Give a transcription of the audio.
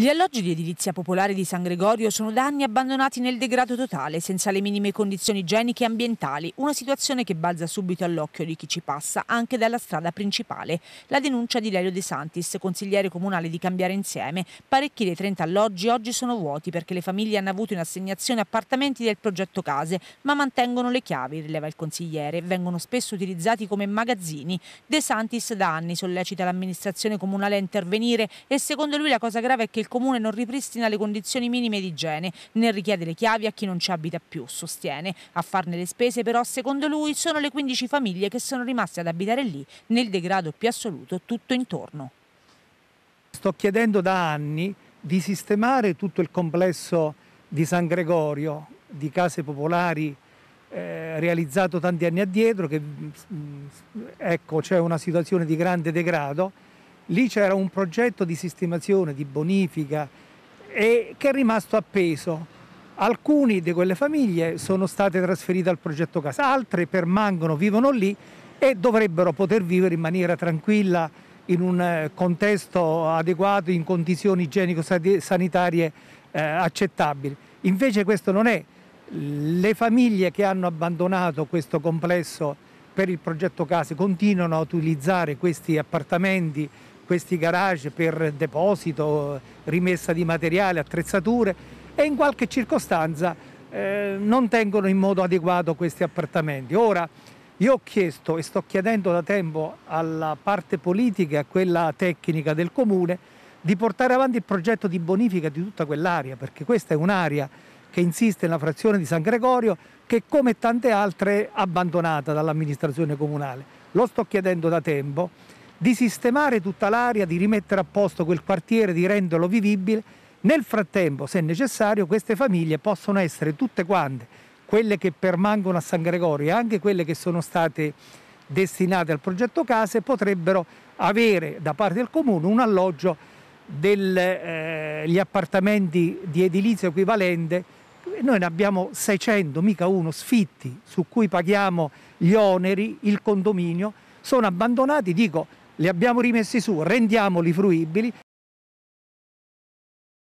Gli alloggi di edilizia popolare di San Gregorio sono da anni abbandonati nel degrado totale, senza le minime condizioni igieniche e ambientali, una situazione che balza subito all'occhio di chi ci passa, anche dalla strada principale. La denuncia di Lelio De Santis, consigliere comunale di Cambiare Insieme, parecchi dei 30 alloggi oggi sono vuoti perché le famiglie hanno avuto in assegnazione appartamenti del progetto case, ma mantengono le chiavi, rileva il consigliere, vengono spesso utilizzati come magazzini. De Santis da anni sollecita l'amministrazione comunale a intervenire e secondo lui la cosa grave è che il comune non ripristina le condizioni minime di igiene, né richiede le chiavi a chi non ci abita più, sostiene. A farne le spese però, secondo lui, sono le 15 famiglie che sono rimaste ad abitare lì, nel degrado più assoluto tutto intorno. Sto chiedendo da anni di sistemare tutto il complesso di San Gregorio, di case popolari, eh, realizzato tanti anni addietro, che mm, mm, ecco c'è una situazione di grande degrado Lì c'era un progetto di sistemazione, di bonifica, e che è rimasto appeso. Alcuni di quelle famiglie sono state trasferite al progetto casa, altre permangono, vivono lì e dovrebbero poter vivere in maniera tranquilla in un eh, contesto adeguato, in condizioni igienico-sanitarie eh, accettabili. Invece questo non è. Le famiglie che hanno abbandonato questo complesso per il progetto case continuano a utilizzare questi appartamenti questi garage per deposito, rimessa di materiale, attrezzature e in qualche circostanza eh, non tengono in modo adeguato questi appartamenti. Ora, io ho chiesto e sto chiedendo da tempo alla parte politica e a quella tecnica del comune di portare avanti il progetto di bonifica di tutta quell'area, perché questa è un'area che insiste nella frazione di San Gregorio, che come tante altre è abbandonata dall'amministrazione comunale. Lo sto chiedendo da tempo di sistemare tutta l'area, di rimettere a posto quel quartiere, di renderlo vivibile. Nel frattempo, se necessario, queste famiglie possono essere tutte quante, quelle che permangono a San Gregorio e anche quelle che sono state destinate al progetto case, potrebbero avere da parte del comune un alloggio degli eh, appartamenti di edilizia equivalente noi ne abbiamo 600, mica uno, sfitti, su cui paghiamo gli oneri, il condominio, sono abbandonati, dico, li abbiamo rimessi su, rendiamoli fruibili